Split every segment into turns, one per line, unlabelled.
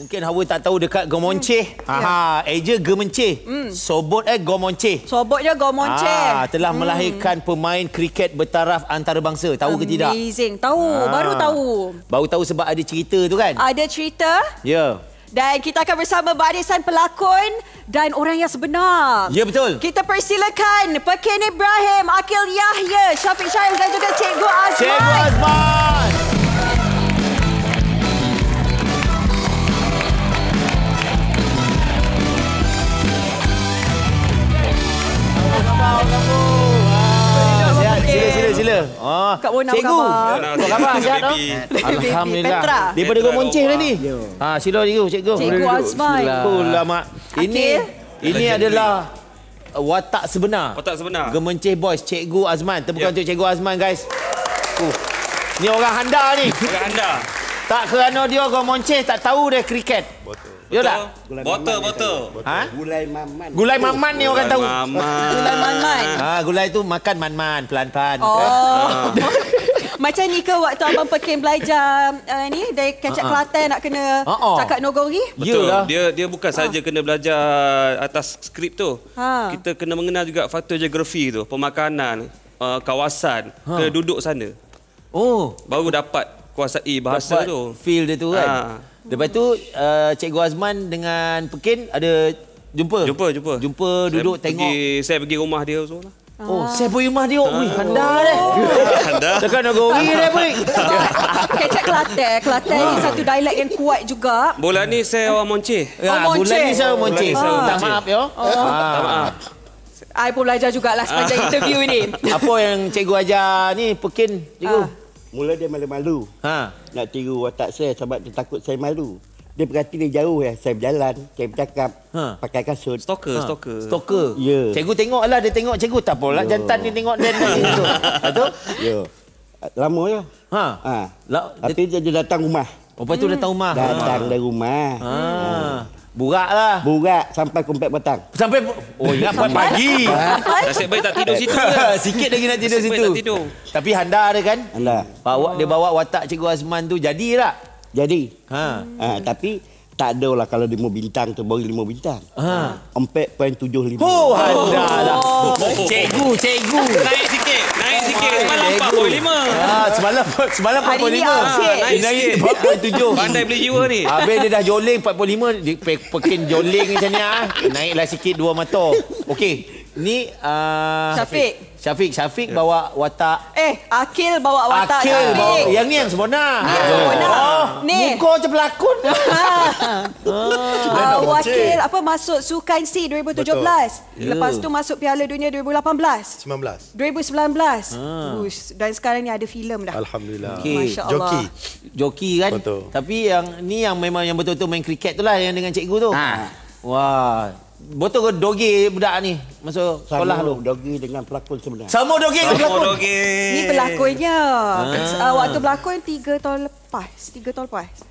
Mungkin Hawa tak tahu dekat Gomonceh. Hmm. Ya. Aha, Eja Gemenceh. Hmm. Sobot eh Gomonceh. Sobot je Gomonceh. Ah, telah hmm. melahirkan pemain kriket bertaraf antarabangsa. Tahu Amazing. ke tidak? Amazing.
Tahu, ah. baru tahu.
Baru tahu sebab ada cerita tu kan?
Ada cerita. Ya. Yeah. Dan kita akan bersama barisan pelakon dan orang yang sebenar. Ya betul. Kita persilakan Pekin Ibrahim, Akil Yahya, Syafiq Syahim dan juga Cikgu Azman. Cikgu Azman.
Ah. Kak Mona Cikgu. apa khabar? Apa khabar? Alhamdulillah. Daripada Gua Moncih tadi. Ha, sila dulu cikgu. Cikgu Azmai. Pula lah, mak. Ini ini adalah uh, watak sebenar. Watak sebenar. gemenceh Boys Cikgu Azman. Tepukan ya. untuk Cikgu Azman guys. Uh. Ni orang handal ni. Orang handal. Tak kerana dia orang moncih tak tahu dia kriket. Betul. Betul.
Gulai botol, botol. Ha? Gulai
maman. Gulai maman ni orang tahu. Gulai maman. Ha, gulai tu makan maman pelan-pelan. Oh.
Ah. Macam ni ke waktu abang Pekin belajar uh, ni dari Kecak uh-uh. Kelantan nak kena uh-uh. cakap nogori? Betul. Yalah.
Dia dia bukan saja uh. kena belajar atas skrip tu.
Ha. Kita
kena mengenal juga faktor geografi tu, pemakanan, uh, kawasan, ha. kena duduk sana. Oh, baru dapat kuasai bahasa Dapat tu. Feel dia tu kan. Ha. Lepas tu uh, Cikgu Azman dengan Pekin ada jumpa. Jumpa, jumpa. Jumpa duduk saya tengok. Pergi, saya pergi rumah dia semua. Lah. Oh, saya pergi rumah dia. Oh, handa dah. Handa. Cakap nak gori dah, Boy.
Kecak Kelantan. Kelantan ni satu dialek yang kuat juga.
Bola ni saya orang Moncih. Ya, oh, Bola ni saya orang Moncih. Ah. Tak maaf, yo. Oh. Ah. Tak maaf. Ah. I pun belajar jugalah sepanjang interview ni. Apa yang cikgu
ajar ni, Pekin? Cikgu. Ah. Mula dia malu-malu. Ha. Nak tiru watak saya sebab dia takut saya malu. Dia berhati dia jauh ya. Saya berjalan, saya bercakap, ha. pakai kasut. Stoker, ha. stoker. Stalker. Ya. Yeah. Cikgu tengok lah, dia tengok cikgu. Tak apalah, jantan dia
tengok dia. Lepas
tu? Ya. Lama ya. Ha. ha. La Lepas tu dia datang rumah. Oh, lepas tu hmm. datang rumah. Datang ha. dari rumah. Ah. Ha. ha. Burak lah. Burak sampai kumpet petang. Sampai Oh ya sampai pagi. Nasib baik tak tidur situ. Sikit lagi nak tidur Nasib situ. tidur.
Tapi handa ada kan? Handa. Bawa oh. dia bawa
watak Cikgu Azman tu jadi tak? Jadi. Ha. ha. tapi tak ada lah kalau lima bintang tu baru lima bintang. Ha. empat 4.75. Oh, handa lah. Oh.
Cikgu, cikgu. Naik sikit semalam 4.5. Semalam 4.5. Ha, semalam, semalam 4.5. Ha, naik sikit. 4.7. Pandai beli jiwa ni. Habis dia dah joling 4.5. Dia pekin joling macam ni. Ha. Naiklah sikit dua mata. Okey. Ni uh, Syafiq. Syafiq. Syafiq bawa watak. Eh, Akil bawa watak Akil Bawa, yang ni yang sebenar. Ni yang sebenar.
Oh, ni. Muka macam pelakon. Ah wakil apa masuk Sukan C 2017. Betul. Lepas ya. tu masuk Piala Dunia 2018. 19. 2019. Ha. Ush, dan sekarang ni ada filem dah. Alhamdulillah. Okay. Masya-Allah.
Joki. Joki kan? Betul. Tapi yang ni yang memang yang betul-betul main kriket tu lah yang dengan cikgu tu. Ha. Wah. Betul ke dogi budak ni masuk sekolah tu? Dogi
dengan pelakon sebenarnya. Sama dogi. dengan pelakon. Doge. Ni pelakonnya. Ha. waktu pelakon tiga tahun lepas. Tiga tahun lepas.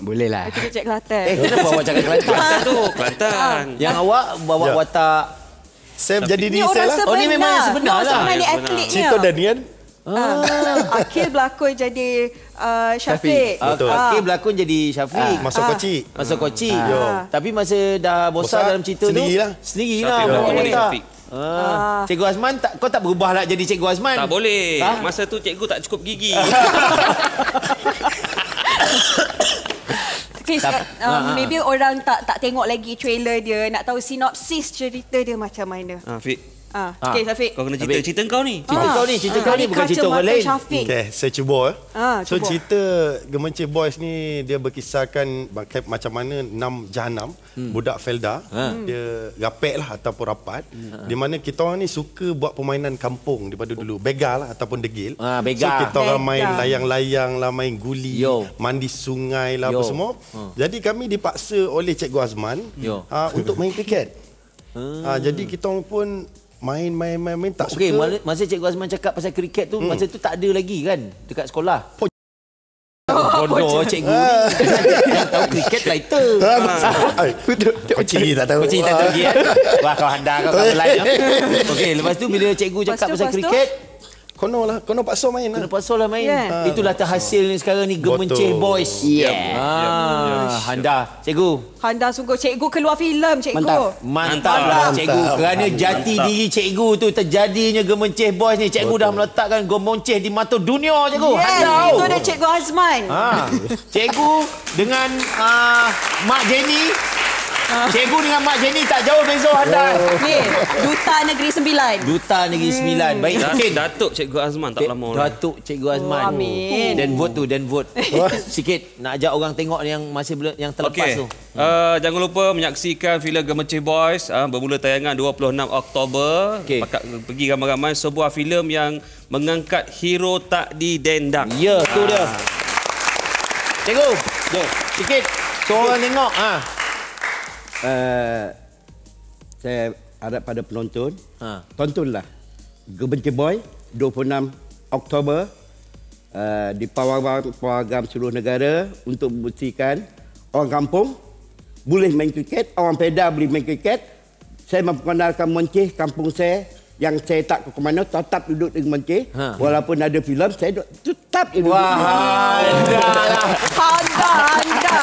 Boleh lah. Kita cek Kelantan. Eh, kita bawa cakap Kelantan. Kelantan tu. Kelantan. Yang awak
bawa ya. watak. Saya jadi ni saya lah. Oh, ni memang yang sebenar lah. Sebenar atletnya. Cito Danian.
Ah. Uh, Akil berlakon jadi uh, Syafiq. Syafiq. Ah, betul. Ah. Akil berlakon
jadi Syafiq. Ah. Masuk ah. koci. Masuk koci. Ah. Yo. Tapi masa dah bosan dalam cerita sendirilah. tu. Sendirilah. Sendirilah. Syafiq. Ah. Cikgu Azman tak, Kau tak berubah lah Jadi Cikgu Azman Tak boleh ah? Masa tu cikgu tak cukup gigi
case Tap, uh, uh, maybe orang tak tak tengok lagi trailer dia nak tahu sinopsis cerita dia macam mana uh, ah, fit Ah. ah. Okey, Syafiq. Kau kena cerita Habis. Ah. cerita kau ni. Cerita ah. kau ni, cerita ah. kau ni bukan cerita orang lain. Okey, saya cuba eh. Ah, so cuba. cerita Gemencik Boys ni dia berkisarkan macam mana enam jahanam hmm. budak Felda. Ah. Hmm. Dia rapek lah ataupun rapat. Hmm. Di mana kita orang ni suka buat permainan kampung daripada dulu. Begal lah ataupun degil. Ah, begal. So kita orang main layang-layang lah, main guli, Yo. mandi sungai lah Yo. apa semua. Ah. Jadi kami dipaksa oleh Cikgu Azman Ah, untuk main kriket. Hmm. Ah, jadi kita orang pun main main main, main tak okay, suka. Okey,
masa cikgu Azman cakap pasal kriket tu, hmm. masa tu tak ada lagi kan dekat sekolah.
Po- Bodoh oh, cikgu ah.
tahu kriket lighter ah. Kocik ah. tak tahu Kocik tak tahu eh. Wah kau handa kau tak belajar. Eh. Okey lepas tu bila cikgu cakap pasal kriket Kono lah, kono paksa main lah. Kono paksa lah main. Yeah. Ha, Itulah terhasil ni sekarang ni gemencih boys. Yeah. Yeah. Ha, yeah. Handa, cikgu. Handa sungguh. Cikgu keluar filem, cikgu. Mantap. Mantap lah, cikgu. Mantap. Kerana jati Mantap. diri cikgu tu terjadinya gemencih boys ni. Cikgu Betul. dah meletakkan gemencih di mata dunia, cikgu. Yes, Handa. itu dah cikgu Azman.
Ha.
Cikgu dengan uh, Mak Jenny. Cikgu dengan Mak Jenny tak jauh beza oh. anda. Duta Negeri Sembilan. Duta Negeri hmm. Sembilan. Baik. Okay Datuk Cikgu Azman tak lama. Datuk Cikgu oh, Azman. Oh,
amin.
Dan vote tu, dan vote. Sikit nak ajak orang tengok yang masih belum yang terlepas okay. tu. Hmm. Uh, jangan lupa menyaksikan filem Gemecih Boys. Uh, bermula tayangan 26 Oktober. Okay. Pakat, pergi ramai-ramai. Sebuah filem yang mengangkat hero tak didendang. Ya, yeah, ah. tu dia. Ah.
Cikgu. Sikit. Seorang tengok. Haa. Ah. Eh, saya harap pada penonton ha. tontonlah Gebenci Boy 26 Oktober uh, di pawagam pawagam seluruh negara untuk membuktikan orang kampung boleh main kriket, orang peda boleh main kriket. Saya memperkenalkan Mencih kampung saya yang saya tak ke mana tetap duduk di Mencih. Ha. Walaupun ada filem saya duduk, tetap duduk. Wah, dah lah. Handa, handa.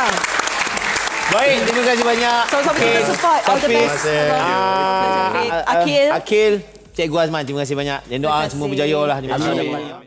Baik,
terima kasih banyak. Sama-sama okay. kita support Sampis. all the best.
Uh, Akil. Akil.
Cikgu Azman, terima kasih banyak. Dan doa semua berjaya lah. Terima kasih. Terima kasih.